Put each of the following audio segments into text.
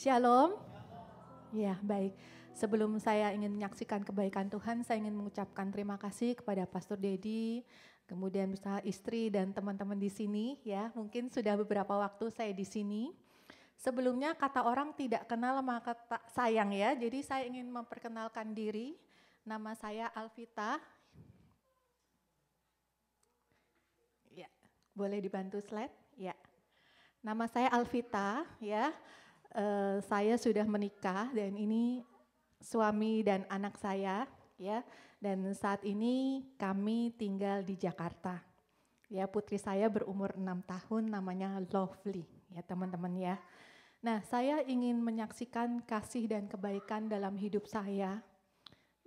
Shalom. Ya, baik. Sebelum saya ingin menyaksikan kebaikan Tuhan, saya ingin mengucapkan terima kasih kepada Pastor Dedi, kemudian bersama istri dan teman-teman di sini ya. Mungkin sudah beberapa waktu saya di sini. Sebelumnya kata orang tidak kenal maka tak sayang ya. Jadi saya ingin memperkenalkan diri. Nama saya Alvita. Ya, boleh dibantu slide? Ya. Nama saya Alvita ya. Eh, saya sudah menikah dan ini suami dan anak saya ya dan saat ini kami tinggal di Jakarta. Ya putri saya berumur enam tahun namanya Lovely ya teman-teman ya. Nah, saya ingin menyaksikan kasih dan kebaikan dalam hidup saya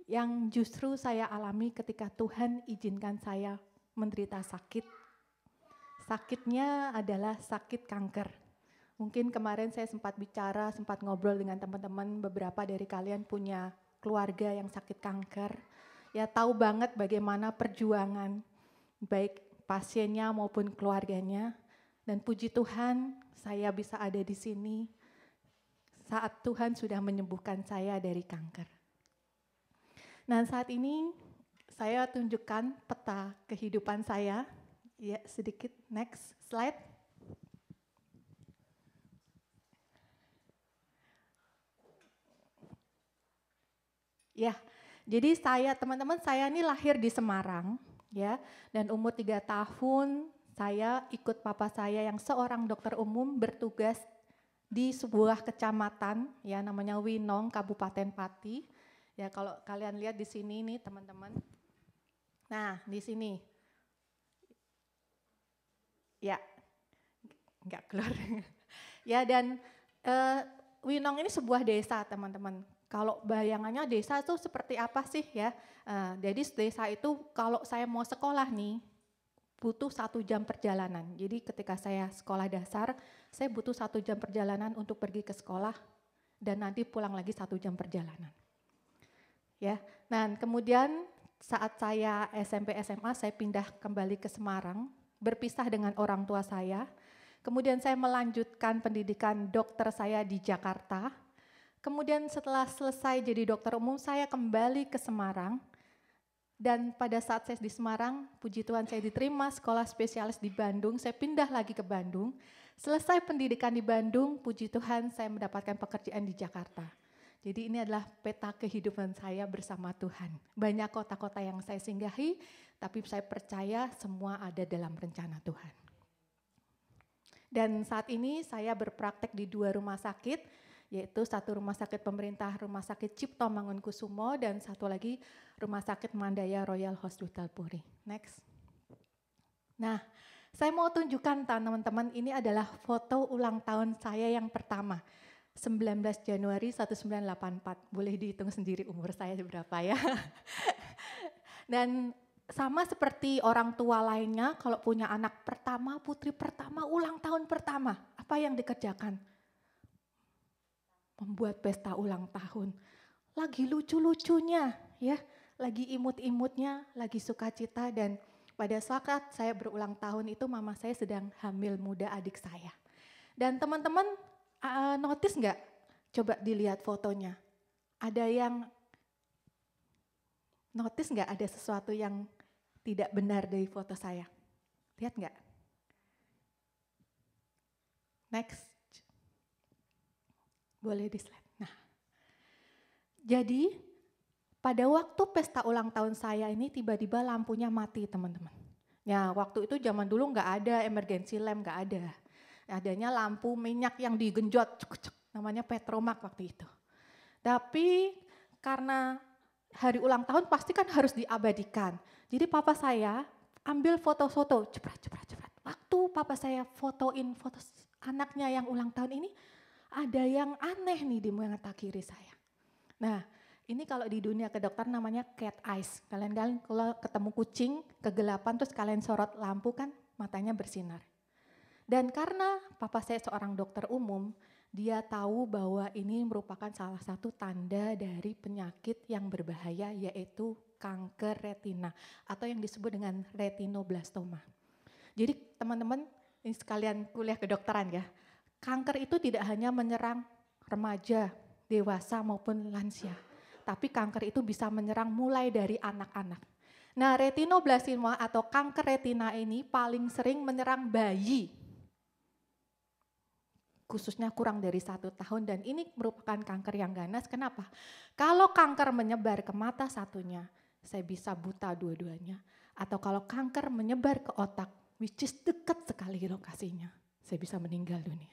yang justru saya alami ketika Tuhan izinkan saya menderita sakit. Sakitnya adalah sakit kanker. Mungkin kemarin saya sempat bicara, sempat ngobrol dengan teman-teman, beberapa dari kalian punya keluarga yang sakit kanker. Ya tahu banget bagaimana perjuangan baik pasiennya maupun keluarganya. Dan puji Tuhan, saya bisa ada di sini saat Tuhan sudah menyembuhkan saya dari kanker. Nah, saat ini saya tunjukkan peta kehidupan saya. Ya, sedikit next slide. Ya, jadi saya teman-teman saya ini lahir di Semarang ya dan umur tiga tahun saya ikut papa saya yang seorang dokter umum bertugas di sebuah kecamatan ya namanya Winong Kabupaten Pati. Ya kalau kalian lihat di sini nih teman-teman. Nah, di sini. Ya. nggak keluar. ya dan uh, Winong ini sebuah desa, teman-teman kalau bayangannya desa itu seperti apa sih ya. Uh, jadi desa itu kalau saya mau sekolah nih butuh satu jam perjalanan. Jadi ketika saya sekolah dasar, saya butuh satu jam perjalanan untuk pergi ke sekolah dan nanti pulang lagi satu jam perjalanan. Ya, nah kemudian saat saya SMP SMA saya pindah kembali ke Semarang, berpisah dengan orang tua saya. Kemudian saya melanjutkan pendidikan dokter saya di Jakarta Kemudian setelah selesai jadi dokter umum, saya kembali ke Semarang. Dan pada saat saya di Semarang, puji Tuhan saya diterima sekolah spesialis di Bandung. Saya pindah lagi ke Bandung. Selesai pendidikan di Bandung, puji Tuhan saya mendapatkan pekerjaan di Jakarta. Jadi ini adalah peta kehidupan saya bersama Tuhan. Banyak kota-kota yang saya singgahi, tapi saya percaya semua ada dalam rencana Tuhan. Dan saat ini saya berpraktek di dua rumah sakit, yaitu satu rumah sakit pemerintah Rumah Sakit Cipto Mangunkusumo dan satu lagi Rumah Sakit Mandaya Royal Hospital Puri. Next. Nah, saya mau tunjukkan teman-teman ini adalah foto ulang tahun saya yang pertama. 19 Januari 1984. Boleh dihitung sendiri umur saya berapa ya. Dan sama seperti orang tua lainnya kalau punya anak pertama, putri pertama, ulang tahun pertama, apa yang dikerjakan? membuat pesta ulang tahun. Lagi lucu-lucunya ya, lagi imut-imutnya, lagi sukacita dan pada saat saya berulang tahun itu mama saya sedang hamil muda adik saya. Dan teman-teman uh, notice nggak? Coba dilihat fotonya. Ada yang notice nggak ada sesuatu yang tidak benar dari foto saya? Lihat nggak? Next. Boleh di slide. Nah, jadi pada waktu pesta ulang tahun saya ini tiba-tiba lampunya mati teman-teman. Ya waktu itu zaman dulu nggak ada emergency lamp, nggak ada. Adanya lampu minyak yang digenjot, cuk, cuk, namanya Petromak waktu itu. Tapi karena hari ulang tahun pasti kan harus diabadikan. Jadi papa saya ambil foto-foto, cepat cepat-cepat-cepat. Waktu papa saya fotoin foto anaknya yang ulang tahun ini, ada yang aneh nih di mata kiri saya. Nah, ini kalau di dunia kedokteran namanya cat eyes. Kalian kalian kalau ketemu kucing kegelapan terus kalian sorot lampu kan matanya bersinar. Dan karena papa saya seorang dokter umum, dia tahu bahwa ini merupakan salah satu tanda dari penyakit yang berbahaya yaitu kanker retina atau yang disebut dengan retinoblastoma. Jadi teman-teman ini sekalian kuliah kedokteran ya kanker itu tidak hanya menyerang remaja, dewasa maupun lansia, tapi kanker itu bisa menyerang mulai dari anak-anak. Nah, retinoblastoma atau kanker retina ini paling sering menyerang bayi, khususnya kurang dari satu tahun dan ini merupakan kanker yang ganas. Kenapa? Kalau kanker menyebar ke mata satunya, saya bisa buta dua-duanya. Atau kalau kanker menyebar ke otak, which is dekat sekali lokasinya, saya bisa meninggal dunia.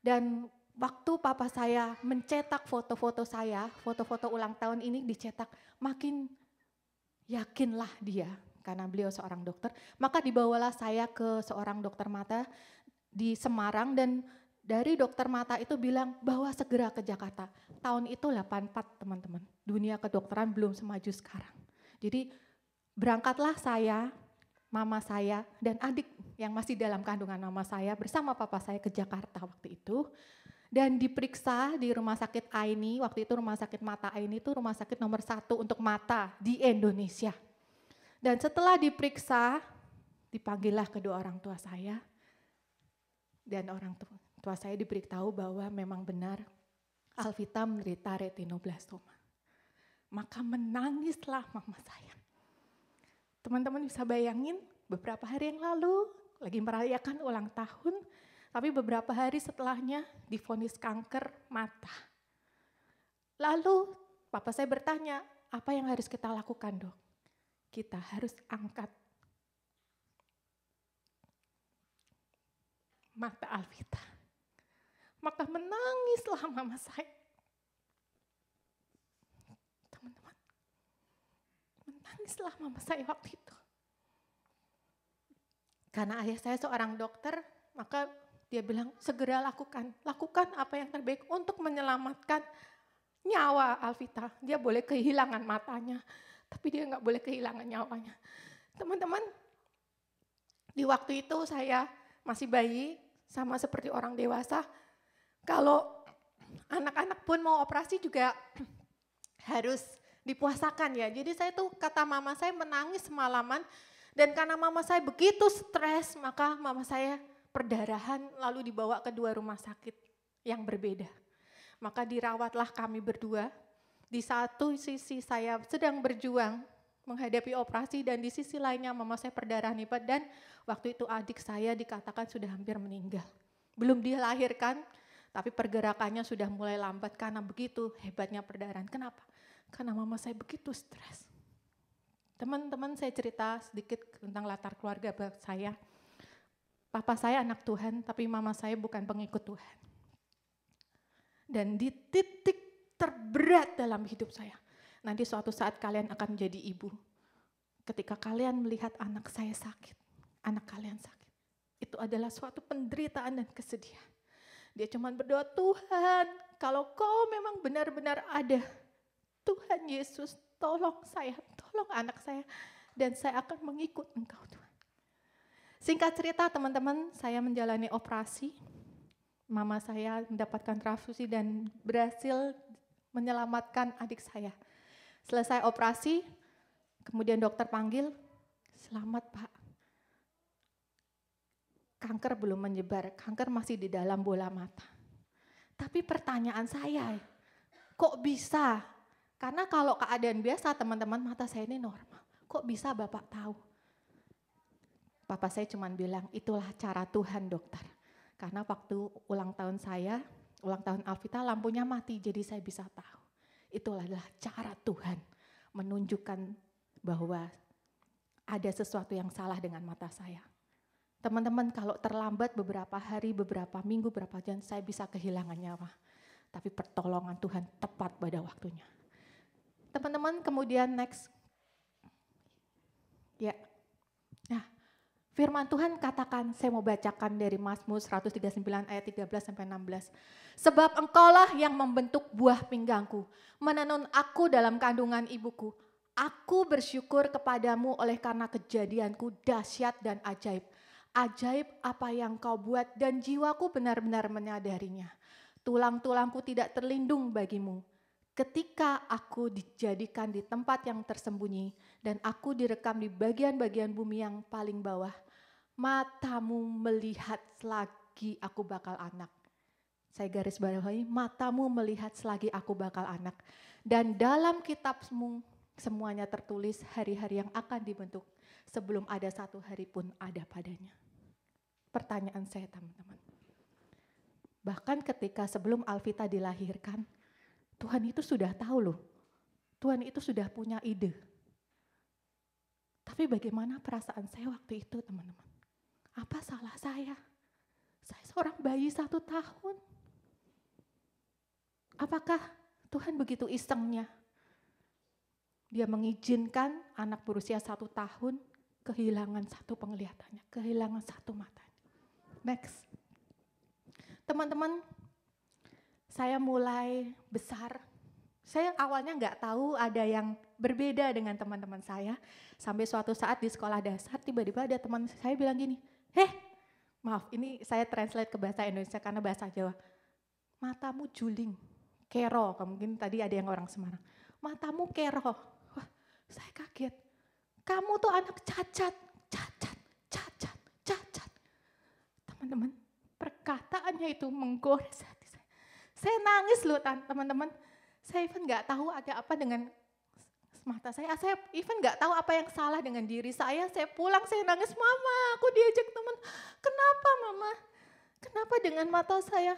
Dan waktu papa saya mencetak foto-foto saya, foto-foto ulang tahun ini dicetak, makin yakinlah dia karena beliau seorang dokter. Maka dibawalah saya ke seorang dokter mata di Semarang dan dari dokter mata itu bilang bahwa segera ke Jakarta. Tahun itu 84 teman-teman. Dunia kedokteran belum semaju sekarang. Jadi berangkatlah saya mama saya dan adik yang masih dalam kandungan mama saya bersama papa saya ke Jakarta waktu itu. Dan diperiksa di rumah sakit Aini, waktu itu rumah sakit mata Aini itu rumah sakit nomor satu untuk mata di Indonesia. Dan setelah diperiksa, dipanggillah kedua orang tua saya. Dan orang tua saya diberitahu bahwa memang benar Alvita menderita retinoblastoma. Maka menangislah mama saya Teman-teman bisa bayangin beberapa hari yang lalu lagi merayakan ulang tahun, tapi beberapa hari setelahnya difonis kanker mata. Lalu papa saya bertanya, apa yang harus kita lakukan dok? Kita harus angkat mata Alvita. Maka menangislah mama saya. Nangislah mama saya waktu itu. Karena ayah saya seorang dokter, maka dia bilang segera lakukan, lakukan apa yang terbaik untuk menyelamatkan nyawa Alvita. Dia boleh kehilangan matanya, tapi dia nggak boleh kehilangan nyawanya. Teman-teman, di waktu itu saya masih bayi, sama seperti orang dewasa. Kalau anak-anak pun mau operasi juga harus dipuasakan ya. Jadi saya tuh kata mama saya menangis semalaman dan karena mama saya begitu stres maka mama saya perdarahan lalu dibawa ke dua rumah sakit yang berbeda. Maka dirawatlah kami berdua. Di satu sisi saya sedang berjuang menghadapi operasi dan di sisi lainnya mama saya perdarahan hebat dan waktu itu adik saya dikatakan sudah hampir meninggal. Belum dilahirkan tapi pergerakannya sudah mulai lambat karena begitu hebatnya perdarahan. Kenapa? Karena mama saya begitu stres. Teman-teman saya cerita sedikit tentang latar keluarga saya. Papa saya anak Tuhan, tapi mama saya bukan pengikut Tuhan. Dan di titik terberat dalam hidup saya, nanti suatu saat kalian akan menjadi ibu. Ketika kalian melihat anak saya sakit, anak kalian sakit, itu adalah suatu penderitaan dan kesedihan. Dia cuma berdoa, Tuhan, kalau kau memang benar-benar ada, Tuhan Yesus tolong saya, tolong anak saya dan saya akan mengikut engkau Tuhan. Singkat cerita teman-teman, saya menjalani operasi. Mama saya mendapatkan transfusi dan berhasil menyelamatkan adik saya. Selesai operasi, kemudian dokter panggil, selamat pak. Kanker belum menyebar, kanker masih di dalam bola mata. Tapi pertanyaan saya, kok bisa karena kalau keadaan biasa teman-teman mata saya ini normal. Kok bisa Bapak tahu? Papa saya cuma bilang itulah cara Tuhan dokter. Karena waktu ulang tahun saya, ulang tahun Alvita lampunya mati jadi saya bisa tahu. Itulah adalah cara Tuhan menunjukkan bahwa ada sesuatu yang salah dengan mata saya. Teman-teman kalau terlambat beberapa hari, beberapa minggu, beberapa jam saya bisa kehilangan nyawa. Tapi pertolongan Tuhan tepat pada waktunya. Teman-teman kemudian next. Ya. Nah, firman Tuhan katakan, saya mau bacakan dari Mazmur 139 ayat 13 sampai 16. Sebab engkaulah yang membentuk buah pinggangku, menenun aku dalam kandungan ibuku. Aku bersyukur kepadamu oleh karena kejadianku dahsyat dan ajaib. Ajaib apa yang kau buat dan jiwaku benar-benar menyadarinya. Tulang-tulangku tidak terlindung bagimu. Ketika aku dijadikan di tempat yang tersembunyi dan aku direkam di bagian-bagian bumi yang paling bawah, matamu melihat lagi aku bakal anak. Saya garis bawahi, matamu melihat selagi aku bakal anak. Dan dalam kitabmu semuanya tertulis hari-hari yang akan dibentuk sebelum ada satu hari pun ada padanya. Pertanyaan saya teman-teman. Bahkan ketika sebelum Alvita dilahirkan, Tuhan itu sudah tahu loh. Tuhan itu sudah punya ide. Tapi bagaimana perasaan saya waktu itu teman-teman? Apa salah saya? Saya seorang bayi satu tahun. Apakah Tuhan begitu isengnya? Dia mengizinkan anak berusia satu tahun kehilangan satu penglihatannya, kehilangan satu matanya. Next. Teman-teman, saya mulai besar. Saya awalnya nggak tahu ada yang berbeda dengan teman-teman saya. Sampai suatu saat di sekolah dasar tiba-tiba ada teman saya bilang gini, heh maaf ini saya translate ke bahasa Indonesia karena bahasa Jawa. Matamu juling, kero, mungkin tadi ada yang orang Semarang. Matamu kero, wah saya kaget. Kamu tuh anak cacat, cacat, cacat, cacat. Teman-teman, perkataannya itu menggores saya nangis loh teman-teman. Saya even nggak tahu ada apa dengan mata saya. Ah, saya even nggak tahu apa yang salah dengan diri saya. Saya pulang, saya nangis, mama aku diajak teman. Kenapa mama? Kenapa dengan mata saya?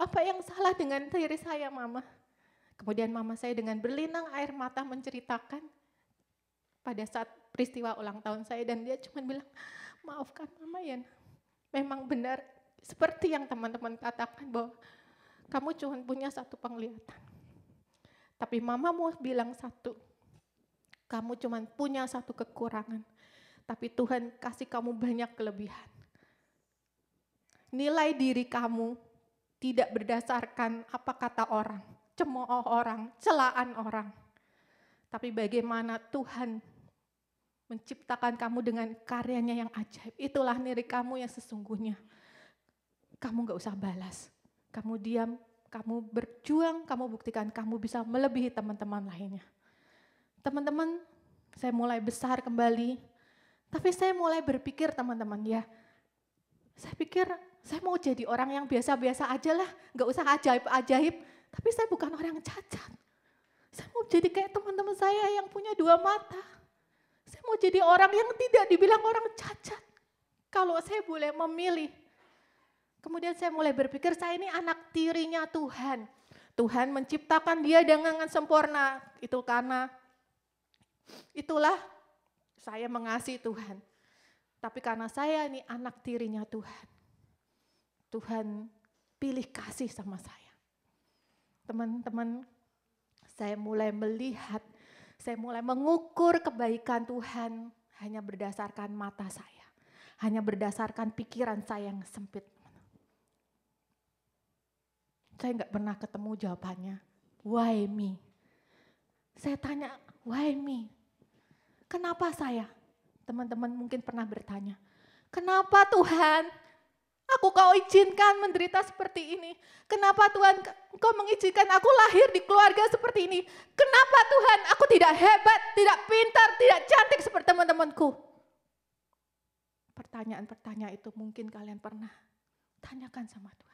Apa yang salah dengan diri saya mama? Kemudian mama saya dengan berlinang air mata menceritakan pada saat peristiwa ulang tahun saya dan dia cuma bilang, maafkan mama ya, memang benar seperti yang teman-teman katakan bahwa kamu cuma punya satu penglihatan. Tapi mamamu bilang satu. Kamu cuma punya satu kekurangan. Tapi Tuhan kasih kamu banyak kelebihan. Nilai diri kamu tidak berdasarkan apa kata orang, cemooh orang, celaan orang. Tapi bagaimana Tuhan menciptakan kamu dengan karyanya yang ajaib. Itulah diri kamu yang sesungguhnya. Kamu gak usah balas kamu diam, kamu berjuang, kamu buktikan kamu bisa melebihi teman-teman lainnya. Teman-teman, saya mulai besar kembali, tapi saya mulai berpikir teman-teman ya, saya pikir saya mau jadi orang yang biasa-biasa aja lah, gak usah ajaib-ajaib, tapi saya bukan orang cacat. Saya mau jadi kayak teman-teman saya yang punya dua mata. Saya mau jadi orang yang tidak dibilang orang cacat. Kalau saya boleh memilih, Kemudian saya mulai berpikir saya ini anak tirinya Tuhan. Tuhan menciptakan dia dengan sempurna. Itu karena itulah saya mengasihi Tuhan. Tapi karena saya ini anak tirinya Tuhan. Tuhan pilih kasih sama saya. Teman-teman, saya mulai melihat, saya mulai mengukur kebaikan Tuhan hanya berdasarkan mata saya. Hanya berdasarkan pikiran saya yang sempit saya nggak pernah ketemu jawabannya. Why me? Saya tanya, why me? Kenapa saya? Teman-teman mungkin pernah bertanya, kenapa Tuhan aku kau izinkan menderita seperti ini? Kenapa Tuhan kau mengizinkan aku lahir di keluarga seperti ini? Kenapa Tuhan aku tidak hebat, tidak pintar, tidak cantik seperti teman-temanku? Pertanyaan-pertanyaan itu mungkin kalian pernah tanyakan sama Tuhan.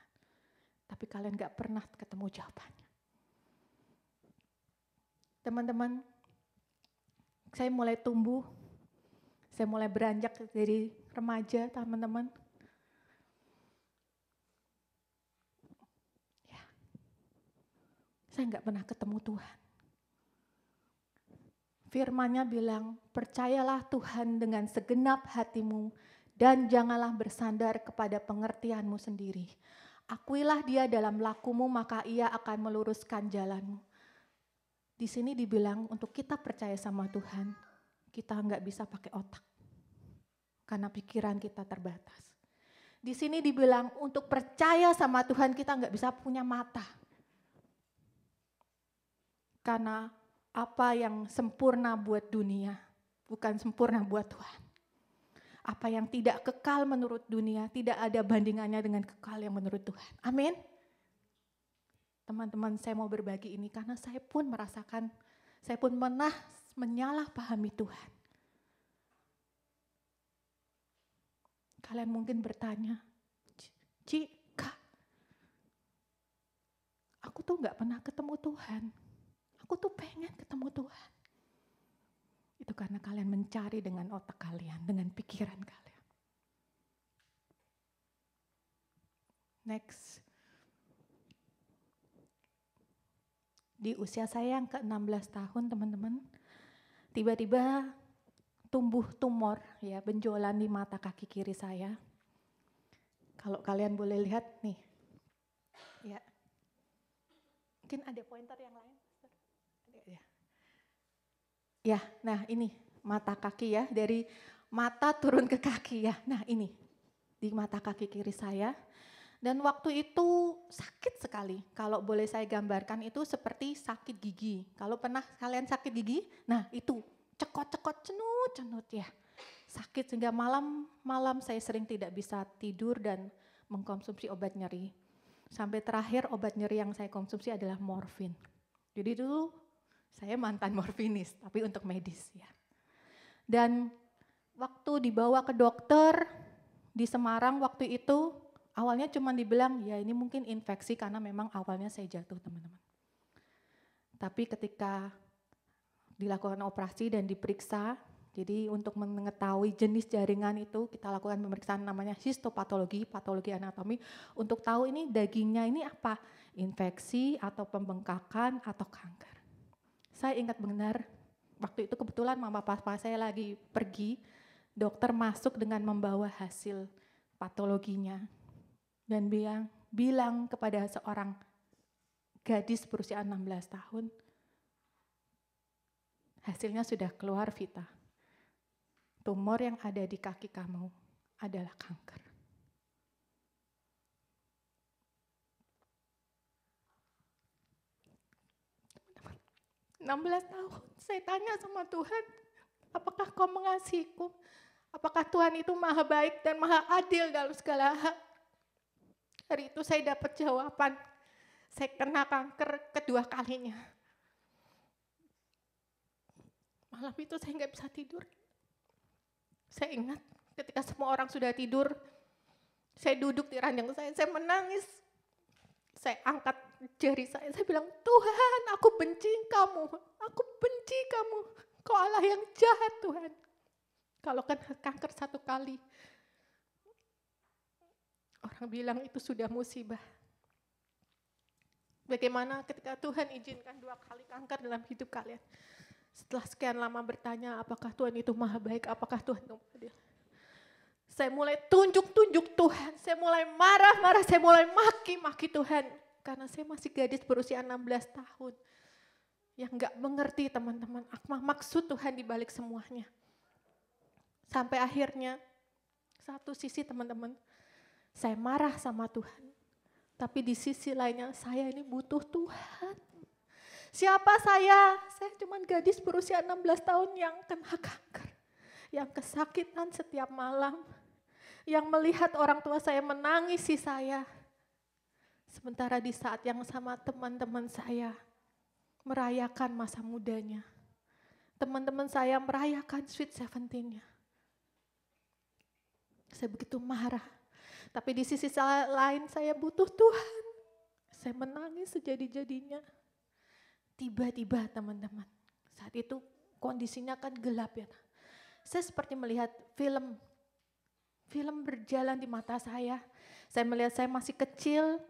Tapi kalian gak pernah ketemu jawabannya. Teman-teman, saya mulai tumbuh, saya mulai beranjak dari remaja, teman-teman. Ya. Saya nggak pernah ketemu Tuhan. Firmannya bilang, percayalah Tuhan dengan segenap hatimu dan janganlah bersandar kepada pengertianmu sendiri. Akuilah dia dalam lakumu, maka ia akan meluruskan jalanmu. Di sini dibilang untuk kita percaya sama Tuhan, kita nggak bisa pakai otak. Karena pikiran kita terbatas. Di sini dibilang untuk percaya sama Tuhan kita nggak bisa punya mata. Karena apa yang sempurna buat dunia bukan sempurna buat Tuhan apa yang tidak kekal menurut dunia tidak ada bandingannya dengan kekal yang menurut Tuhan. Amin. Teman-teman, saya mau berbagi ini karena saya pun merasakan, saya pun pernah menyalahpahami Tuhan. Kalian mungkin bertanya, Ci, aku tuh nggak pernah ketemu Tuhan. Aku tuh pengen ketemu Tuhan. Itu karena kalian mencari dengan otak kalian, dengan pikiran kalian. Next. Di usia saya yang ke-16 tahun, teman-teman, tiba-tiba tumbuh tumor ya, benjolan di mata kaki kiri saya. Kalau kalian boleh lihat nih. Ya. Mungkin ada pointer yang lain? Ya, nah ini mata kaki ya, dari mata turun ke kaki ya. Nah ini, di mata kaki kiri saya. Dan waktu itu sakit sekali. Kalau boleh saya gambarkan itu seperti sakit gigi. Kalau pernah kalian sakit gigi, nah itu cekot-cekot cenut-cenut ya. Sakit sehingga malam-malam saya sering tidak bisa tidur dan mengkonsumsi obat nyeri. Sampai terakhir obat nyeri yang saya konsumsi adalah morfin. Jadi dulu saya mantan morfinis, tapi untuk medis ya. Dan waktu dibawa ke dokter di Semarang waktu itu, awalnya cuma dibilang, ya ini mungkin infeksi karena memang awalnya saya jatuh teman-teman. Tapi ketika dilakukan operasi dan diperiksa, jadi untuk mengetahui jenis jaringan itu kita lakukan pemeriksaan namanya histopatologi, patologi anatomi untuk tahu ini dagingnya ini apa, infeksi atau pembengkakan atau kanker. Saya ingat benar, waktu itu kebetulan mama papa saya lagi pergi, dokter masuk dengan membawa hasil patologinya dan bilang bilang kepada seorang gadis berusia 16 tahun hasilnya sudah keluar Vita. Tumor yang ada di kaki kamu adalah kanker. 16 tahun saya tanya sama Tuhan, apakah kau mengasihiku? Apakah Tuhan itu maha baik dan maha adil dalam segala hal? Hari itu saya dapat jawaban, saya kena kanker kedua kalinya. Malam itu saya nggak bisa tidur. Saya ingat ketika semua orang sudah tidur, saya duduk di ranjang saya, saya menangis saya angkat jari saya, saya bilang, Tuhan aku benci kamu, aku benci kamu, kau Allah yang jahat Tuhan. Kalau kan kanker satu kali, orang bilang itu sudah musibah. Bagaimana ketika Tuhan izinkan dua kali kanker dalam hidup kalian? Setelah sekian lama bertanya, apakah Tuhan itu maha baik, apakah Tuhan itu saya mulai tunjuk-tunjuk Tuhan. Saya mulai marah-marah. Saya mulai maki-maki Tuhan. Karena saya masih gadis berusia 16 tahun. Yang gak mengerti teman-teman. Akma maksud Tuhan dibalik semuanya. Sampai akhirnya satu sisi teman-teman. Saya marah sama Tuhan. Tapi di sisi lainnya saya ini butuh Tuhan. Siapa saya? Saya cuma gadis berusia 16 tahun yang kena kanker, yang kesakitan setiap malam yang melihat orang tua saya menangisi saya. Sementara di saat yang sama teman-teman saya merayakan masa mudanya. Teman-teman saya merayakan sweet seventeen-nya. Saya begitu marah. Tapi di sisi lain saya butuh Tuhan. Saya menangis sejadi-jadinya. Tiba-tiba teman-teman, saat itu kondisinya kan gelap ya. Saya seperti melihat film Film berjalan di mata saya. Saya melihat saya masih kecil.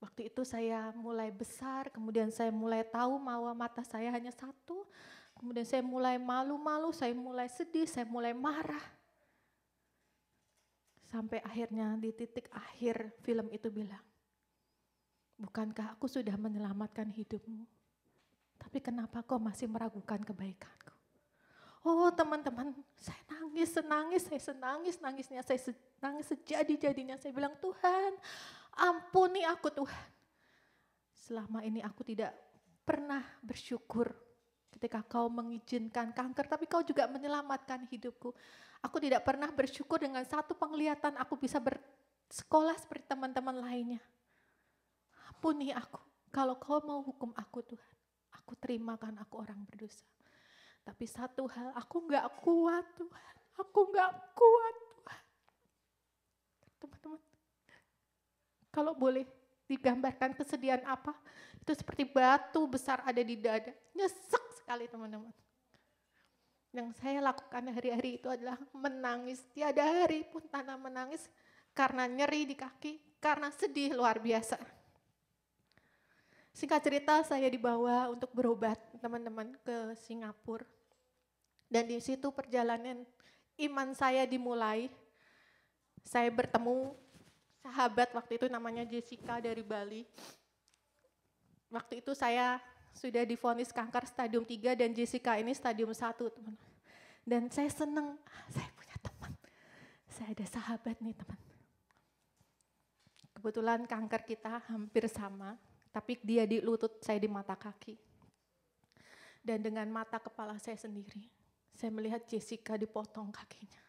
Waktu itu saya mulai besar, kemudian saya mulai tahu bahwa mata saya hanya satu. Kemudian saya mulai malu-malu, saya mulai sedih, saya mulai marah. Sampai akhirnya di titik akhir film itu bilang, bukankah aku sudah menyelamatkan hidupmu? Tapi kenapa kau masih meragukan kebaikanku? Oh teman-teman, saya nangis, senangis, saya senangis, nangisnya saya se nangis sejadi-jadinya. Saya bilang, Tuhan ampuni aku Tuhan. Selama ini aku tidak pernah bersyukur ketika kau mengizinkan kanker, tapi kau juga menyelamatkan hidupku. Aku tidak pernah bersyukur dengan satu penglihatan aku bisa bersekolah seperti teman-teman lainnya. Ampuni aku, kalau kau mau hukum aku Tuhan, aku terimakan aku orang berdosa. Tapi satu hal, aku nggak kuat Tuhan. Aku nggak kuat Tuhan. Teman-teman, kalau boleh digambarkan kesedihan apa, itu seperti batu besar ada di dada. Nyesek sekali teman-teman. Yang saya lakukan hari-hari itu adalah menangis. Tiada hari pun tanah menangis karena nyeri di kaki, karena sedih luar biasa. Singkat cerita saya dibawa untuk berobat teman-teman ke Singapura. Dan di situ perjalanan iman saya dimulai. Saya bertemu sahabat waktu itu namanya Jessica dari Bali. Waktu itu saya sudah difonis kanker stadium 3 dan Jessica ini stadium 1, teman. Dan saya senang, ah, saya punya teman. Saya ada sahabat nih, teman. Kebetulan kanker kita hampir sama, tapi dia di lutut, saya di mata kaki. Dan dengan mata kepala saya sendiri, saya melihat Jessica dipotong kakinya.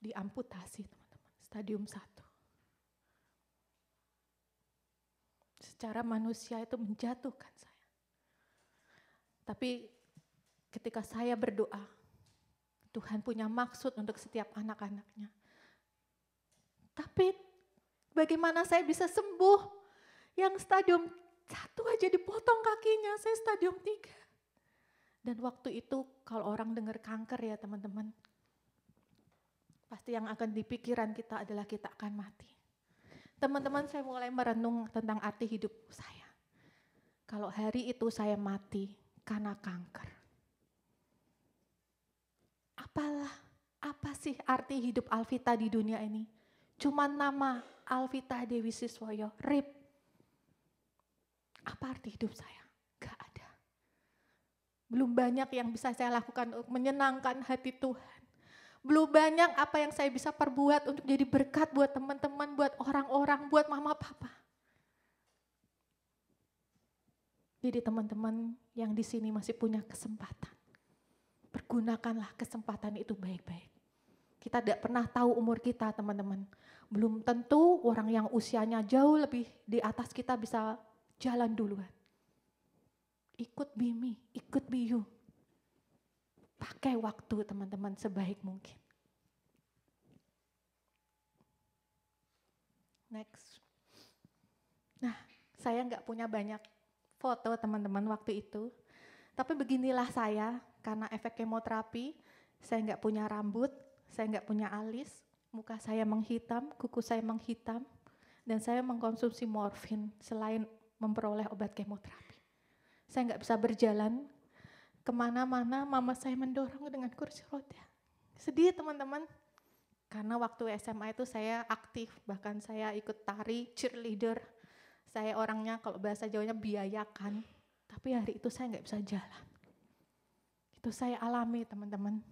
Diamputasi teman-teman, stadium satu. Secara manusia itu menjatuhkan saya. Tapi ketika saya berdoa, Tuhan punya maksud untuk setiap anak-anaknya. Tapi bagaimana saya bisa sembuh? Yang stadium satu aja dipotong kakinya, saya stadium tiga. Dan waktu itu kalau orang dengar kanker ya teman-teman, pasti yang akan dipikiran kita adalah kita akan mati. Teman-teman saya mulai merenung tentang arti hidup saya. Kalau hari itu saya mati karena kanker. Apalah, apa sih arti hidup Alvita di dunia ini? Cuman nama Alvita Dewi Siswoyo, RIP. Apa arti hidup saya? Belum banyak yang bisa saya lakukan untuk menyenangkan hati Tuhan. Belum banyak apa yang saya bisa perbuat untuk jadi berkat buat teman-teman, buat orang-orang, buat mama papa. Jadi teman-teman yang di sini masih punya kesempatan. Pergunakanlah kesempatan itu baik-baik. Kita tidak pernah tahu umur kita teman-teman. Belum tentu orang yang usianya jauh lebih di atas kita bisa jalan duluan ikut BIMI, ikut BIU. Pakai waktu teman-teman sebaik mungkin. Next. Nah, saya nggak punya banyak foto teman-teman waktu itu. Tapi beginilah saya, karena efek kemoterapi, saya nggak punya rambut, saya nggak punya alis, muka saya menghitam, kuku saya menghitam, dan saya mengkonsumsi morfin selain memperoleh obat kemoterapi. Saya nggak bisa berjalan kemana-mana, mama saya mendorong dengan kursi roda. Sedih teman-teman, karena waktu SMA itu saya aktif, bahkan saya ikut tari, cheerleader. Saya orangnya kalau bahasa Jawanya biayakan, tapi hari itu saya nggak bisa jalan. Itu saya alami teman-teman.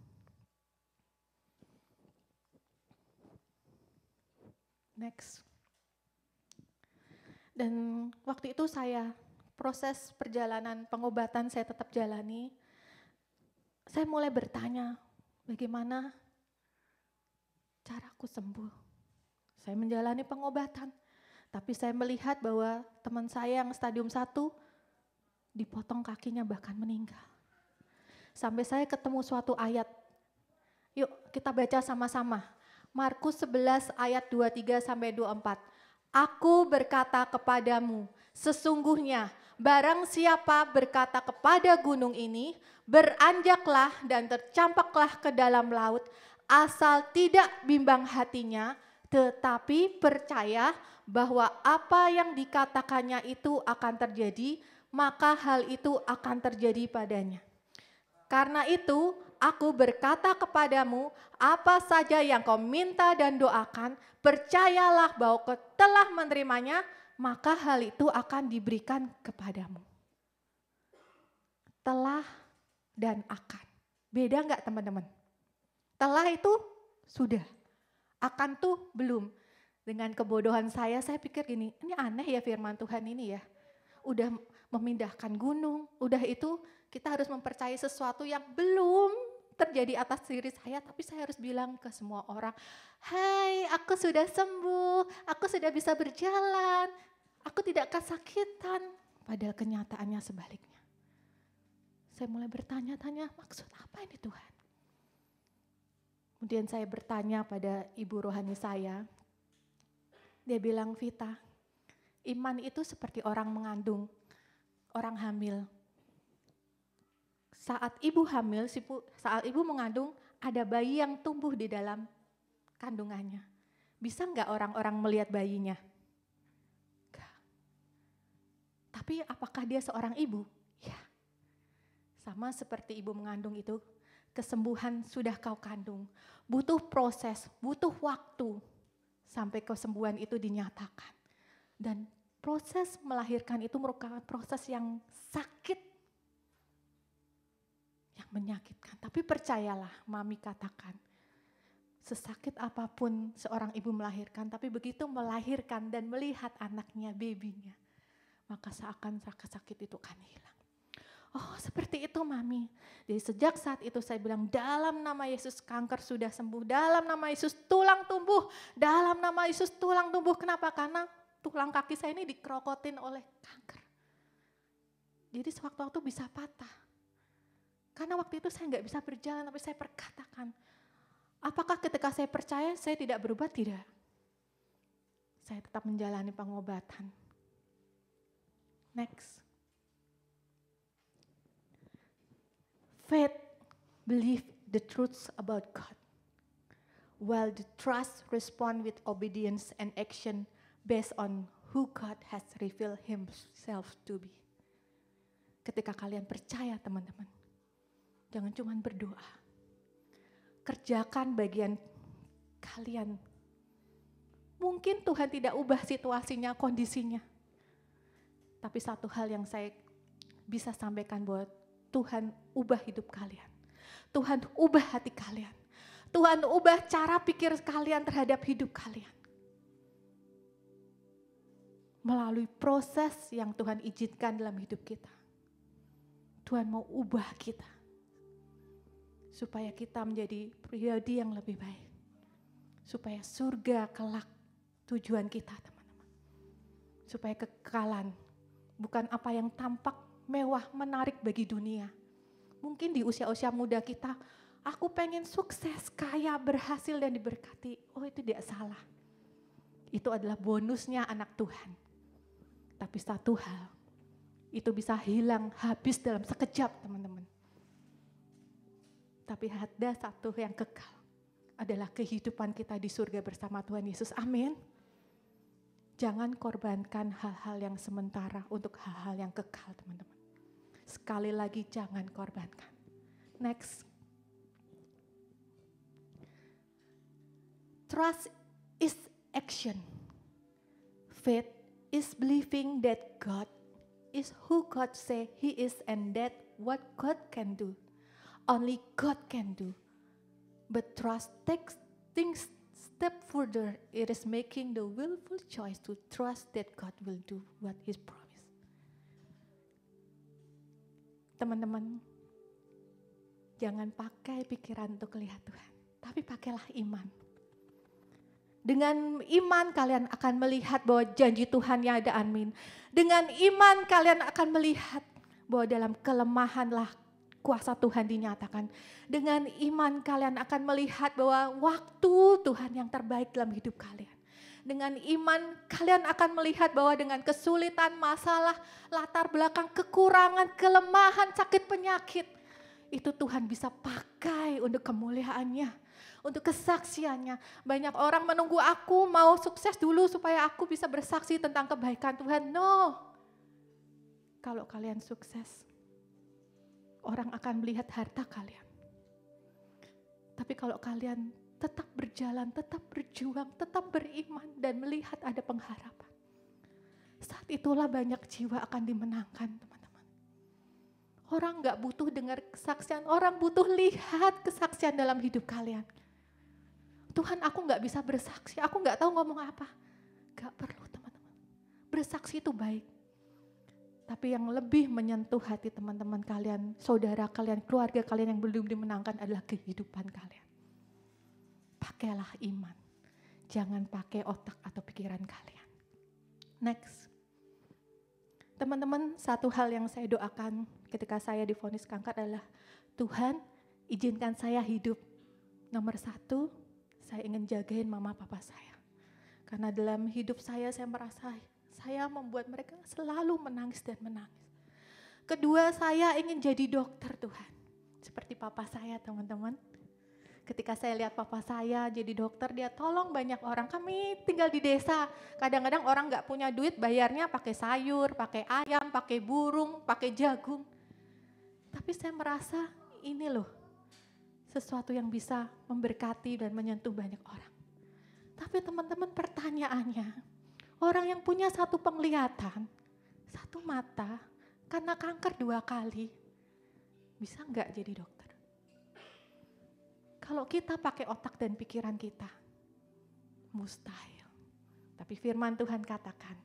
Next. Dan waktu itu saya proses perjalanan pengobatan saya tetap jalani, saya mulai bertanya, bagaimana caraku sembuh? Saya menjalani pengobatan, tapi saya melihat bahwa teman saya yang stadium 1 dipotong kakinya bahkan meninggal. Sampai saya ketemu suatu ayat. Yuk kita baca sama-sama. Markus 11 ayat 23 sampai 24. Aku berkata kepadamu, sesungguhnya Barang siapa berkata kepada gunung ini, beranjaklah dan tercampaklah ke dalam laut, asal tidak bimbang hatinya, tetapi percaya bahwa apa yang dikatakannya itu akan terjadi, maka hal itu akan terjadi padanya. Karena itu, aku berkata kepadamu, apa saja yang kau minta dan doakan, percayalah bahwa kau telah menerimanya, maka hal itu akan diberikan kepadamu. Telah dan akan. Beda enggak teman-teman? Telah itu sudah. Akan tuh belum. Dengan kebodohan saya, saya pikir gini, ini aneh ya firman Tuhan ini ya. Udah memindahkan gunung, udah itu kita harus mempercayai sesuatu yang belum terjadi atas diri saya, tapi saya harus bilang ke semua orang, "Hai, aku sudah sembuh, aku sudah bisa berjalan, aku tidak kesakitan." Padahal kenyataannya sebaliknya. Saya mulai bertanya-tanya, maksud apa ini Tuhan? Kemudian saya bertanya pada ibu rohani saya. Dia bilang, "Vita, iman itu seperti orang mengandung, orang hamil saat ibu hamil, saat ibu mengandung, ada bayi yang tumbuh di dalam kandungannya. Bisa nggak orang-orang melihat bayinya? Enggak. Tapi apakah dia seorang ibu? Ya. Sama seperti ibu mengandung itu, kesembuhan sudah kau kandung. Butuh proses, butuh waktu sampai kesembuhan itu dinyatakan. Dan proses melahirkan itu merupakan proses yang sakit yang menyakitkan. Tapi percayalah, mami katakan, sesakit apapun seorang ibu melahirkan, tapi begitu melahirkan dan melihat anaknya, babynya, maka seakan rasa sakit itu akan hilang. Oh seperti itu mami. Jadi sejak saat itu saya bilang dalam nama Yesus kanker sudah sembuh. Dalam nama Yesus tulang tumbuh. Dalam nama Yesus tulang tumbuh. Kenapa? Karena tulang kaki saya ini dikerokotin oleh kanker. Jadi sewaktu-waktu bisa patah. Karena waktu itu saya nggak bisa berjalan, tapi saya perkatakan. Apakah ketika saya percaya, saya tidak berubah? Tidak. Saya tetap menjalani pengobatan. Next. Faith, believe the truths about God. While the trust respond with obedience and action based on who God has revealed himself to be. Ketika kalian percaya teman-teman, Jangan cuma berdoa. Kerjakan bagian kalian. Mungkin Tuhan tidak ubah situasinya, kondisinya. Tapi satu hal yang saya bisa sampaikan buat Tuhan ubah hidup kalian. Tuhan ubah hati kalian. Tuhan ubah cara pikir kalian terhadap hidup kalian. Melalui proses yang Tuhan izinkan dalam hidup kita. Tuhan mau ubah kita supaya kita menjadi pribadi yang lebih baik. Supaya surga kelak tujuan kita, teman-teman. Supaya kekalan bukan apa yang tampak mewah menarik bagi dunia. Mungkin di usia-usia muda kita, aku pengen sukses, kaya, berhasil dan diberkati. Oh, itu tidak salah. Itu adalah bonusnya anak Tuhan. Tapi satu hal, itu bisa hilang habis dalam sekejap, teman-teman tapi ada satu yang kekal adalah kehidupan kita di surga bersama Tuhan Yesus. Amin. Jangan korbankan hal-hal yang sementara untuk hal-hal yang kekal, teman-teman. Sekali lagi jangan korbankan. Next. Trust is action. Faith is believing that God is who God say he is and that what God can do only God can do. But trust takes things step further. It is making the willful choice to trust that God will do what He's promised. Teman-teman, jangan pakai pikiran untuk lihat Tuhan, tapi pakailah iman. Dengan iman kalian akan melihat bahwa janji Tuhan yang ada amin. Dengan iman kalian akan melihat bahwa dalam kelemahanlah kuasa Tuhan dinyatakan. Dengan iman kalian akan melihat bahwa waktu Tuhan yang terbaik dalam hidup kalian. Dengan iman kalian akan melihat bahwa dengan kesulitan, masalah, latar belakang, kekurangan, kelemahan, sakit, penyakit. Itu Tuhan bisa pakai untuk kemuliaannya untuk kesaksiannya. Banyak orang menunggu aku mau sukses dulu supaya aku bisa bersaksi tentang kebaikan Tuhan. No. Kalau kalian sukses, orang akan melihat harta kalian. Tapi kalau kalian tetap berjalan, tetap berjuang, tetap beriman dan melihat ada pengharapan. Saat itulah banyak jiwa akan dimenangkan, teman-teman. Orang nggak butuh dengar kesaksian, orang butuh lihat kesaksian dalam hidup kalian. Tuhan aku nggak bisa bersaksi, aku nggak tahu ngomong apa. Gak perlu teman-teman. Bersaksi itu baik, tapi yang lebih menyentuh hati teman-teman kalian, saudara kalian, keluarga kalian yang belum dimenangkan adalah kehidupan kalian. Pakailah iman. Jangan pakai otak atau pikiran kalian. Next. Teman-teman, satu hal yang saya doakan ketika saya difonis kanker adalah Tuhan izinkan saya hidup. Nomor satu, saya ingin jagain mama papa saya. Karena dalam hidup saya, saya merasa saya membuat mereka selalu menangis dan menangis. Kedua, saya ingin jadi dokter Tuhan. Seperti papa saya teman-teman. Ketika saya lihat papa saya jadi dokter, dia tolong banyak orang. Kami tinggal di desa, kadang-kadang orang nggak punya duit bayarnya pakai sayur, pakai ayam, pakai burung, pakai jagung. Tapi saya merasa ini loh, sesuatu yang bisa memberkati dan menyentuh banyak orang. Tapi teman-teman pertanyaannya, Orang yang punya satu penglihatan, satu mata, karena kanker dua kali, bisa nggak jadi dokter? Kalau kita pakai otak dan pikiran kita, mustahil. Tapi firman Tuhan katakan,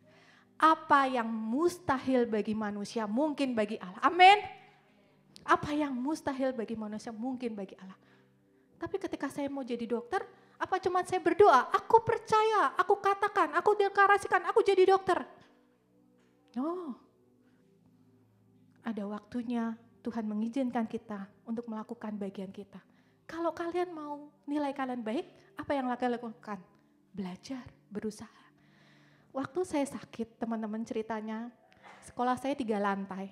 apa yang mustahil bagi manusia mungkin bagi Allah. Amin. Apa yang mustahil bagi manusia mungkin bagi Allah. Tapi ketika saya mau jadi dokter, apa cuma saya berdoa? Aku percaya, aku katakan, aku deklarasikan, aku jadi dokter. No. Oh. Ada waktunya Tuhan mengizinkan kita untuk melakukan bagian kita. Kalau kalian mau nilai kalian baik, apa yang kalian lakukan? Belajar, berusaha. Waktu saya sakit, teman-teman ceritanya, sekolah saya tiga lantai.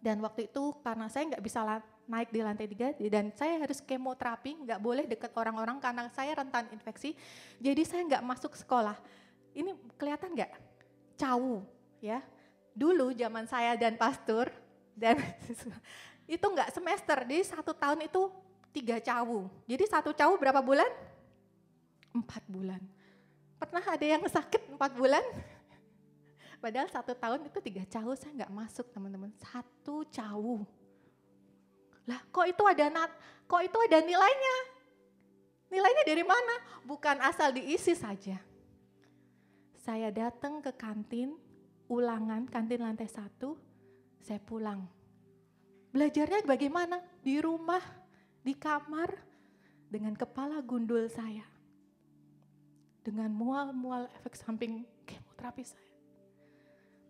Dan waktu itu karena saya nggak bisa naik di lantai tiga dan saya harus kemoterapi, nggak boleh deket orang-orang karena saya rentan infeksi. Jadi saya nggak masuk sekolah. Ini kelihatan nggak? Cawu, ya. Dulu zaman saya dan pastor dan itu nggak semester, di satu tahun itu tiga cawu. Jadi satu cawu berapa bulan? Empat bulan. Pernah ada yang sakit empat bulan? Padahal satu tahun itu tiga cawu saya nggak masuk teman-teman. Satu cawu lah kok itu ada nat kok itu ada nilainya? Nilainya dari mana? Bukan asal diisi saja. Saya datang ke kantin, ulangan kantin lantai satu, saya pulang. Belajarnya bagaimana? Di rumah, di kamar, dengan kepala gundul saya. Dengan mual-mual efek samping kemoterapi saya.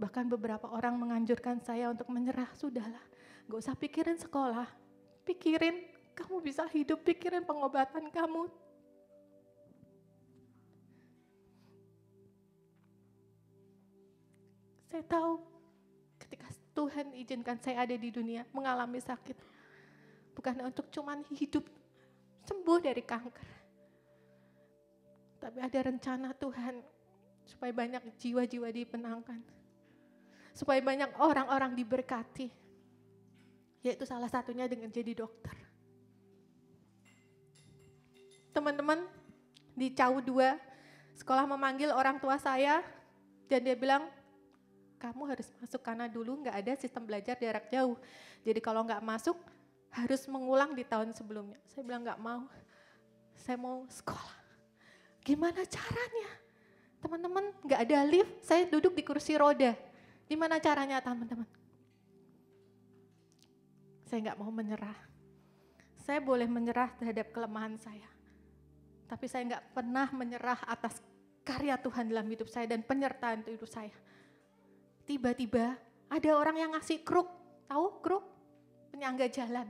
Bahkan beberapa orang menganjurkan saya untuk menyerah, sudahlah. Gak usah pikirin sekolah, Pikirin, kamu bisa hidup, pikirin pengobatan kamu. Saya tahu ketika Tuhan izinkan saya ada di dunia mengalami sakit, bukan untuk cuman hidup sembuh dari kanker. Tapi ada rencana Tuhan supaya banyak jiwa-jiwa dipenangkan. Supaya banyak orang-orang diberkati yaitu salah satunya dengan jadi dokter. Teman-teman, di Cau 2, sekolah memanggil orang tua saya dan dia bilang, kamu harus masuk karena dulu nggak ada sistem belajar jarak jauh. Jadi kalau nggak masuk, harus mengulang di tahun sebelumnya. Saya bilang nggak mau, saya mau sekolah. Gimana caranya? Teman-teman nggak ada lift, saya duduk di kursi roda. Gimana caranya teman-teman? Saya nggak mau menyerah. Saya boleh menyerah terhadap kelemahan saya. Tapi saya nggak pernah menyerah atas karya Tuhan dalam hidup saya dan penyertaan hidup saya. Tiba-tiba ada orang yang ngasih kruk, tahu kruk? Penyangga jalan.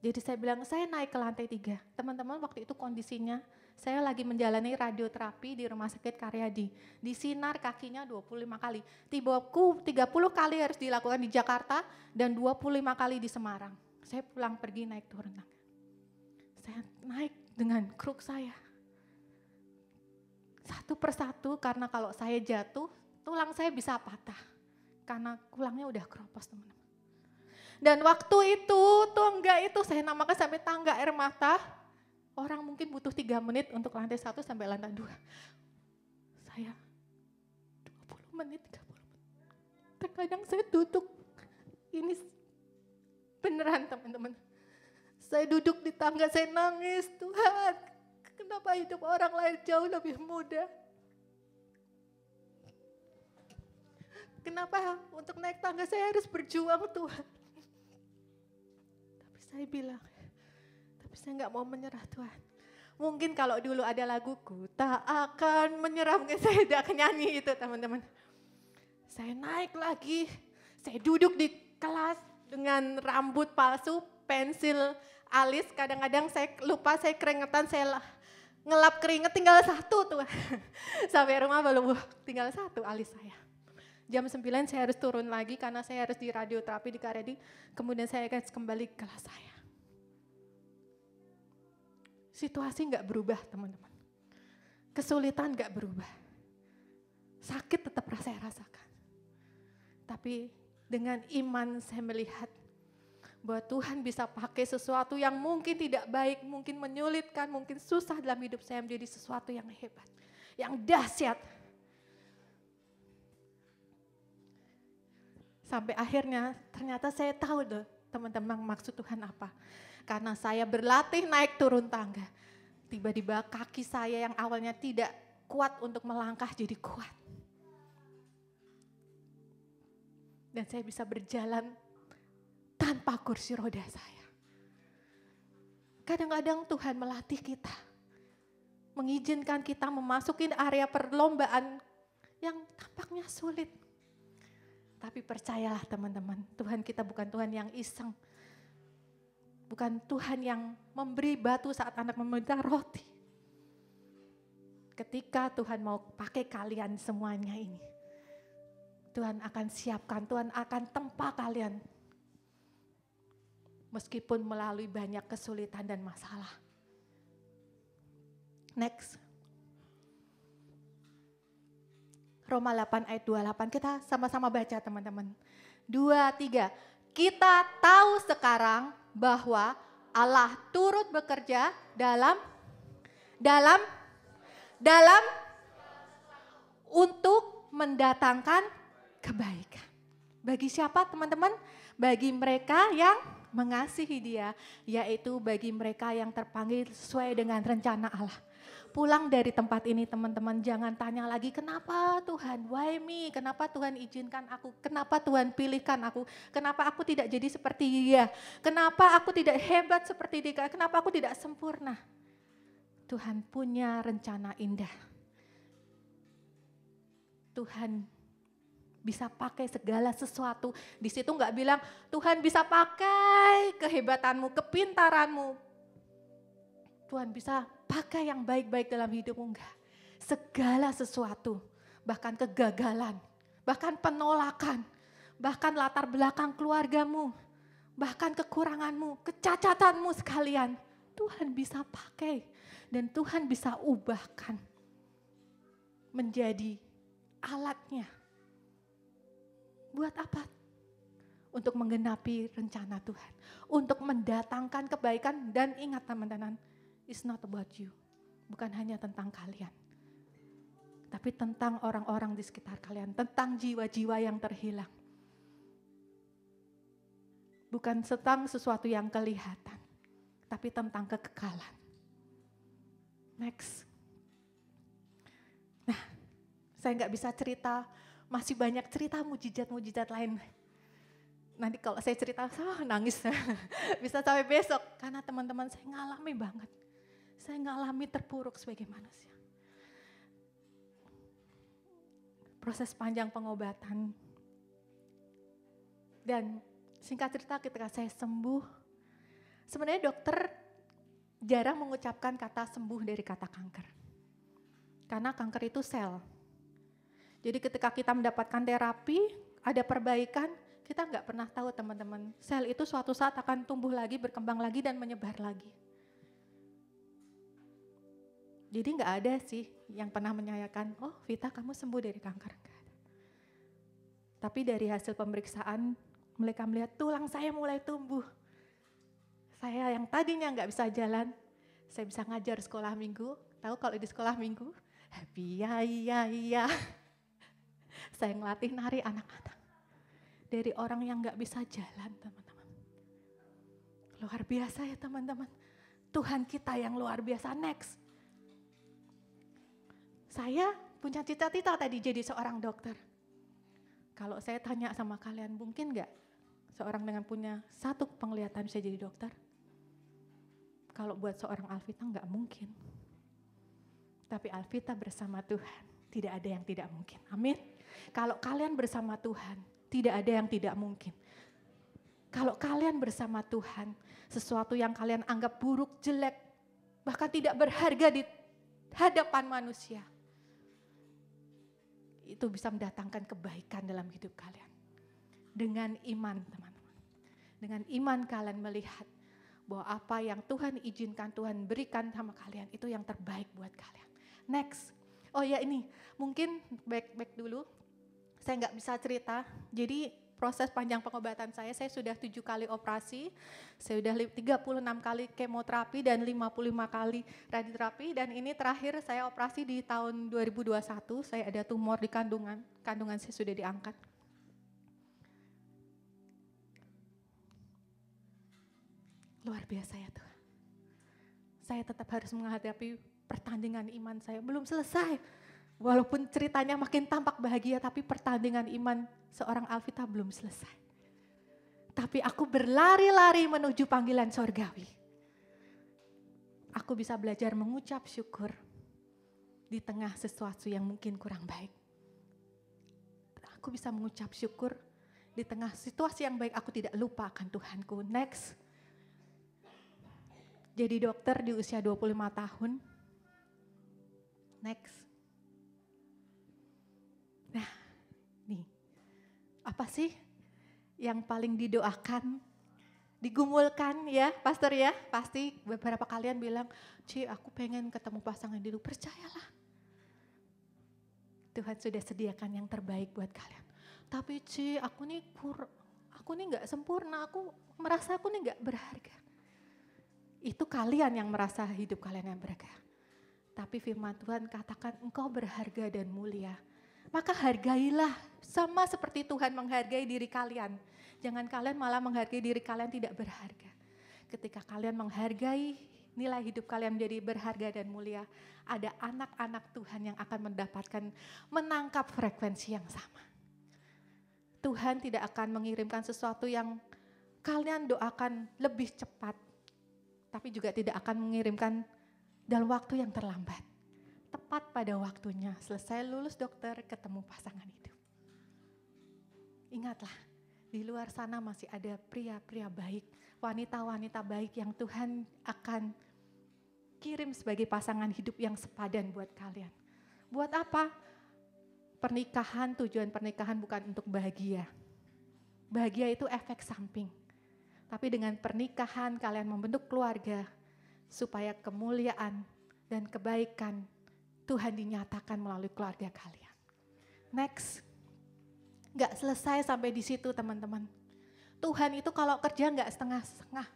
Jadi saya bilang, saya naik ke lantai tiga. Teman-teman waktu itu kondisinya saya lagi menjalani radioterapi di Rumah Sakit Karyadi. Di sinar kakinya 25 kali. Tibaku 30 kali harus dilakukan di Jakarta dan 25 kali di Semarang. Saya pulang pergi naik turun tangga. Saya naik dengan kruk saya. Satu persatu karena kalau saya jatuh, tulang saya bisa patah. Karena tulangnya udah keropos teman-teman. Dan waktu itu tuh enggak itu saya namakan sampai tangga air mata Orang mungkin butuh tiga menit untuk lantai satu sampai lantai dua. Saya 20 menit, 30 menit. Terkadang saya duduk, ini beneran teman-teman. Saya duduk di tangga, saya nangis, Tuhan kenapa hidup orang lain jauh lebih mudah. Kenapa untuk naik tangga saya harus berjuang Tuhan. Tapi saya bilang, tapi saya nggak mau menyerah Tuhan. Mungkin kalau dulu ada laguku, tak akan menyerah. Mungkin saya tidak akan nyanyi itu teman-teman. Saya naik lagi, saya duduk di kelas dengan rambut palsu, pensil alis. Kadang-kadang saya lupa, saya keringetan, saya ngelap keringet tinggal satu tuh. Sampai rumah belum tinggal satu alis saya. Jam 9 saya harus turun lagi karena saya harus di radioterapi di Karedi. Kemudian saya akan kembali ke kelas saya. Situasi nggak berubah teman-teman. Kesulitan nggak berubah. Sakit tetap saya rasakan. Tapi dengan iman saya melihat bahwa Tuhan bisa pakai sesuatu yang mungkin tidak baik, mungkin menyulitkan, mungkin susah dalam hidup saya menjadi sesuatu yang hebat, yang dahsyat. Sampai akhirnya ternyata saya tahu deh teman-teman maksud Tuhan apa karena saya berlatih naik turun tangga. Tiba-tiba kaki saya yang awalnya tidak kuat untuk melangkah jadi kuat. Dan saya bisa berjalan tanpa kursi roda saya. Kadang-kadang Tuhan melatih kita. Mengizinkan kita memasuki area perlombaan yang tampaknya sulit. Tapi percayalah teman-teman, Tuhan kita bukan Tuhan yang iseng. Bukan Tuhan yang memberi batu saat anak meminta roti. Ketika Tuhan mau pakai kalian semuanya ini, Tuhan akan siapkan, Tuhan akan tempa kalian. Meskipun melalui banyak kesulitan dan masalah. Next. Roma 8 ayat 28, kita sama-sama baca teman-teman. dua tiga Kita tahu sekarang bahwa Allah turut bekerja dalam dalam dalam untuk mendatangkan kebaikan. Bagi siapa teman-teman? Bagi mereka yang mengasihi dia, yaitu bagi mereka yang terpanggil sesuai dengan rencana Allah pulang dari tempat ini teman-teman jangan tanya lagi kenapa Tuhan, why me, kenapa Tuhan izinkan aku, kenapa Tuhan pilihkan aku, kenapa aku tidak jadi seperti dia, kenapa aku tidak hebat seperti dia, kenapa aku tidak sempurna. Tuhan punya rencana indah. Tuhan bisa pakai segala sesuatu. Di situ nggak bilang Tuhan bisa pakai kehebatanmu, kepintaranmu, Tuhan bisa pakai yang baik-baik dalam hidupmu enggak. Segala sesuatu, bahkan kegagalan, bahkan penolakan, bahkan latar belakang keluargamu, bahkan kekuranganmu, kecacatanmu sekalian. Tuhan bisa pakai dan Tuhan bisa ubahkan menjadi alatnya. Buat apa? Untuk menggenapi rencana Tuhan. Untuk mendatangkan kebaikan dan ingat teman-teman, is not about you. Bukan hanya tentang kalian. Tapi tentang orang-orang di sekitar kalian. Tentang jiwa-jiwa yang terhilang. Bukan tentang sesuatu yang kelihatan. Tapi tentang kekekalan. Next. Nah, saya nggak bisa cerita, masih banyak cerita mujizat-mujizat lain nanti kalau saya cerita, oh, nangis bisa sampai besok karena teman-teman saya ngalami banget. Saya ngalami terpuruk sebagai manusia. Proses panjang pengobatan. Dan singkat cerita ketika saya sembuh, sebenarnya dokter jarang mengucapkan kata sembuh dari kata kanker. Karena kanker itu sel. Jadi ketika kita mendapatkan terapi, ada perbaikan, kita nggak pernah tahu teman-teman. Sel itu suatu saat akan tumbuh lagi, berkembang lagi, dan menyebar lagi. Jadi nggak ada sih yang pernah menyayangkan, oh Vita kamu sembuh dari kanker. Tapi dari hasil pemeriksaan mereka melihat tulang saya mulai tumbuh. Saya yang tadinya nggak bisa jalan, saya bisa ngajar sekolah minggu. Tahu kalau di sekolah minggu, happy ya, iya iya. Saya ngelatih nari anak-anak. Dari orang yang nggak bisa jalan, teman-teman. Luar biasa ya teman-teman. Tuhan kita yang luar biasa. Next, saya punya cita-cita tadi jadi seorang dokter. Kalau saya tanya sama kalian, mungkin nggak seorang dengan punya satu penglihatan bisa jadi dokter? Kalau buat seorang Alvita nggak mungkin. Tapi Alvita bersama Tuhan, tidak ada yang tidak mungkin. Amin. Kalau kalian bersama Tuhan, tidak ada yang tidak mungkin. Kalau kalian bersama Tuhan, sesuatu yang kalian anggap buruk, jelek, bahkan tidak berharga di hadapan manusia, itu bisa mendatangkan kebaikan dalam hidup kalian. Dengan iman, teman-teman. Dengan iman kalian melihat bahwa apa yang Tuhan izinkan, Tuhan berikan sama kalian itu yang terbaik buat kalian. Next. Oh ya ini, mungkin back-back dulu. Saya nggak bisa cerita. Jadi proses panjang pengobatan saya, saya sudah tujuh kali operasi, saya sudah 36 kali kemoterapi dan 55 kali radioterapi dan ini terakhir saya operasi di tahun 2021, saya ada tumor di kandungan, kandungan saya sudah diangkat. Luar biasa ya Tuhan. Saya tetap harus menghadapi pertandingan iman saya, belum selesai Walaupun ceritanya makin tampak bahagia, tapi pertandingan iman seorang Alvita belum selesai. Tapi aku berlari-lari menuju panggilan sorgawi. Aku bisa belajar mengucap syukur di tengah sesuatu yang mungkin kurang baik. Aku bisa mengucap syukur di tengah situasi yang baik. Aku tidak lupa akan Tuhanku. Next. Jadi dokter di usia 25 tahun. Next apa sih yang paling didoakan? Digumulkan ya, pastor ya. Pasti beberapa kalian bilang, Ci aku pengen ketemu pasangan dulu. Percayalah. Tuhan sudah sediakan yang terbaik buat kalian. Tapi Ci aku nih kur, aku nih gak sempurna. Aku merasa aku nih gak berharga. Itu kalian yang merasa hidup kalian yang berharga. Tapi firman Tuhan katakan engkau berharga dan mulia maka hargailah sama seperti Tuhan menghargai diri kalian. Jangan kalian malah menghargai diri kalian tidak berharga. Ketika kalian menghargai nilai hidup kalian menjadi berharga dan mulia, ada anak-anak Tuhan yang akan mendapatkan menangkap frekuensi yang sama. Tuhan tidak akan mengirimkan sesuatu yang kalian doakan lebih cepat, tapi juga tidak akan mengirimkan dalam waktu yang terlambat tepat pada waktunya. Selesai lulus dokter, ketemu pasangan hidup. Ingatlah, di luar sana masih ada pria-pria baik, wanita-wanita baik yang Tuhan akan kirim sebagai pasangan hidup yang sepadan buat kalian. Buat apa? Pernikahan, tujuan pernikahan bukan untuk bahagia. Bahagia itu efek samping. Tapi dengan pernikahan kalian membentuk keluarga supaya kemuliaan dan kebaikan Tuhan dinyatakan melalui keluarga kalian. Next. nggak selesai sampai di situ teman-teman. Tuhan itu kalau kerja nggak setengah-setengah.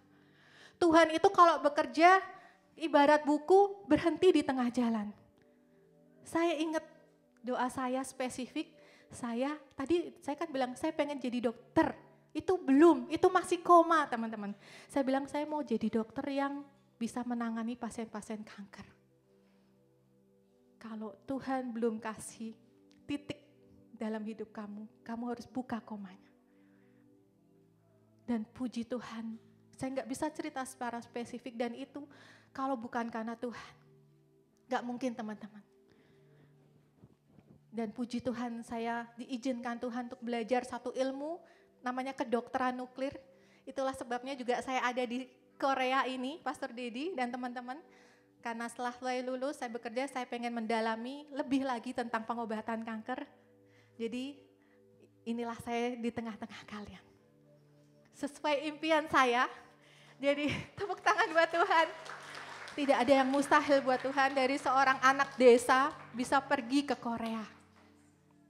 Tuhan itu kalau bekerja ibarat buku berhenti di tengah jalan. Saya ingat doa saya spesifik, saya tadi saya kan bilang saya pengen jadi dokter. Itu belum, itu masih koma teman-teman. Saya bilang saya mau jadi dokter yang bisa menangani pasien-pasien kanker. Kalau Tuhan belum kasih titik dalam hidup kamu, kamu harus buka komanya. Dan puji Tuhan, saya nggak bisa cerita secara spesifik dan itu kalau bukan karena Tuhan. Nggak mungkin teman-teman. Dan puji Tuhan saya diizinkan Tuhan untuk belajar satu ilmu namanya kedokteran nuklir. Itulah sebabnya juga saya ada di Korea ini, Pastor Dedi dan teman-teman karena setelah saya lulus, saya bekerja, saya pengen mendalami lebih lagi tentang pengobatan kanker. Jadi inilah saya di tengah-tengah kalian. Sesuai impian saya, jadi tepuk tangan buat Tuhan. Tidak ada yang mustahil buat Tuhan dari seorang anak desa bisa pergi ke Korea.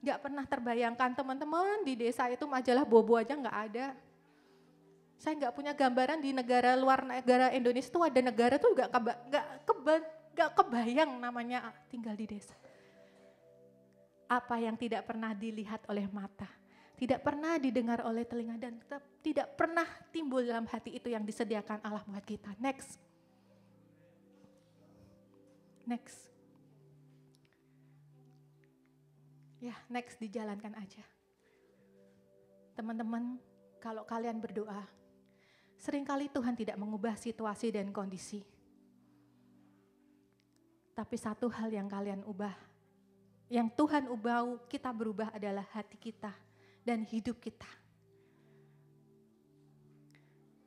Gak pernah terbayangkan teman-teman di desa itu majalah Bobo aja gak ada saya nggak punya gambaran di negara luar negara Indonesia itu ada negara tuh nggak keba, nggak keba, nggak kebayang namanya tinggal di desa. Apa yang tidak pernah dilihat oleh mata, tidak pernah didengar oleh telinga dan tidak pernah timbul dalam hati itu yang disediakan Allah buat kita. Next. Next. Ya, next dijalankan aja. Teman-teman, kalau kalian berdoa, Seringkali Tuhan tidak mengubah situasi dan kondisi. Tapi satu hal yang kalian ubah, yang Tuhan ubah, kita berubah adalah hati kita dan hidup kita.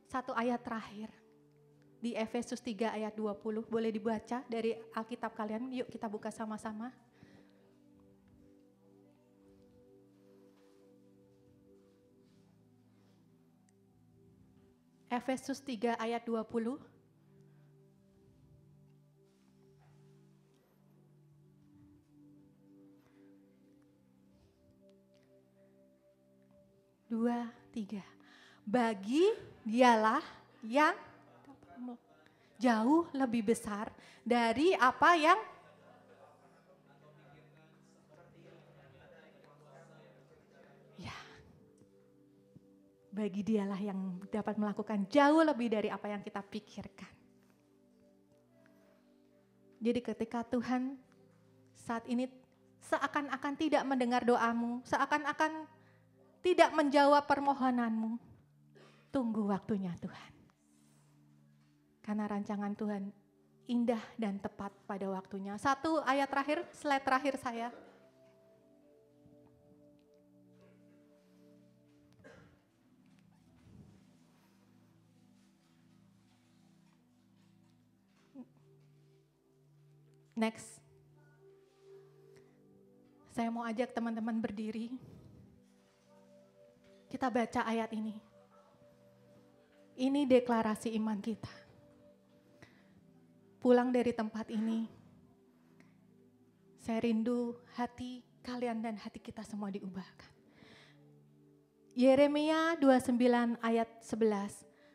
Satu ayat terakhir di Efesus 3 ayat 20, boleh dibaca dari Alkitab kalian, yuk kita buka sama-sama. Efesus 3 ayat 20. Dua, tiga. Bagi dialah yang jauh lebih besar dari apa yang bagi dialah yang dapat melakukan jauh lebih dari apa yang kita pikirkan. Jadi ketika Tuhan saat ini seakan-akan tidak mendengar doamu, seakan-akan tidak menjawab permohonanmu, tunggu waktunya Tuhan. Karena rancangan Tuhan indah dan tepat pada waktunya. Satu ayat terakhir, slide terakhir saya. Next. Saya mau ajak teman-teman berdiri. Kita baca ayat ini. Ini deklarasi iman kita. Pulang dari tempat ini, saya rindu hati kalian dan hati kita semua diubahkan. Yeremia 29 ayat 11.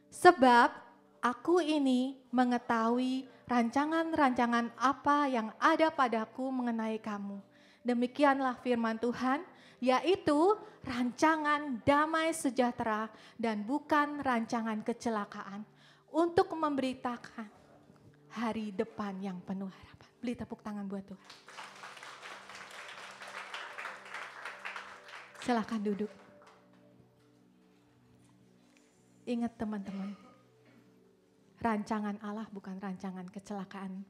Sebab aku ini mengetahui rancangan-rancangan apa yang ada padaku mengenai kamu. Demikianlah firman Tuhan, yaitu rancangan damai sejahtera dan bukan rancangan kecelakaan untuk memberitakan hari depan yang penuh harapan. Beli tepuk tangan buat Tuhan. Silahkan duduk. Ingat teman-teman, rancangan Allah bukan rancangan kecelakaan,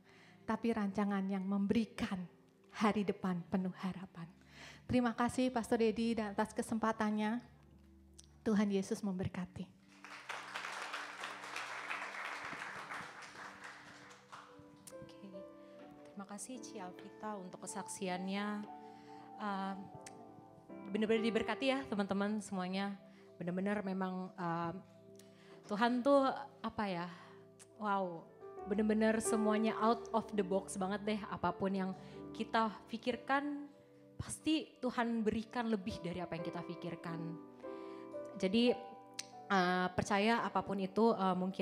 tapi rancangan yang memberikan hari depan penuh harapan. Terima kasih Pastor Dedi dan atas kesempatannya. Tuhan Yesus memberkati. Oke. Terima kasih Cial kita untuk kesaksiannya. Uh, benar-benar diberkati ya teman-teman semuanya. Benar-benar memang uh, Tuhan tuh apa ya Wow, bener-bener semuanya out of the box banget deh. Apapun yang kita pikirkan, pasti Tuhan berikan lebih dari apa yang kita pikirkan. Jadi uh, percaya apapun itu uh, mungkin.